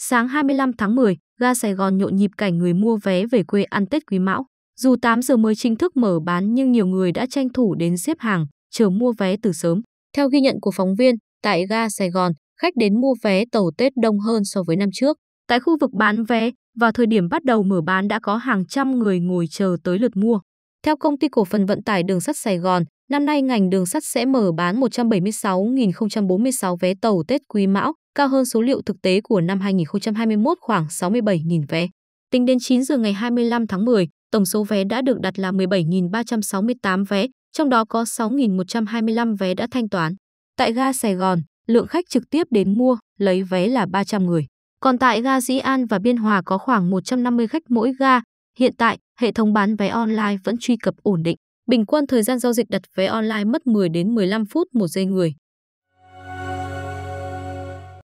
Sáng 25 tháng 10, ga Sài Gòn nhộn nhịp cảnh người mua vé về quê ăn Tết Quý Mão. Dù 8 giờ mới chính thức mở bán nhưng nhiều người đã tranh thủ đến xếp hàng, chờ mua vé từ sớm. Theo ghi nhận của phóng viên, tại ga Sài Gòn, khách đến mua vé tàu Tết đông hơn so với năm trước. Tại khu vực bán vé, vào thời điểm bắt đầu mở bán đã có hàng trăm người ngồi chờ tới lượt mua. Theo công ty cổ phần vận tải đường sắt Sài Gòn, Năm nay ngành đường sắt sẽ mở bán 176.046 vé tàu Tết Quý Mão, cao hơn số liệu thực tế của năm 2021 khoảng 67.000 vé. Tính đến 9 giờ ngày 25 tháng 10, tổng số vé đã được đặt là 17.368 vé, trong đó có 6.125 vé đã thanh toán. Tại ga Sài Gòn, lượng khách trực tiếp đến mua, lấy vé là 300 người. Còn tại ga Dĩ An và Biên Hòa có khoảng 150 khách mỗi ga. Hiện tại, hệ thống bán vé online vẫn truy cập ổn định. Bình quân thời gian giao dịch đặt vé online mất 10 đến 15 phút một giây người.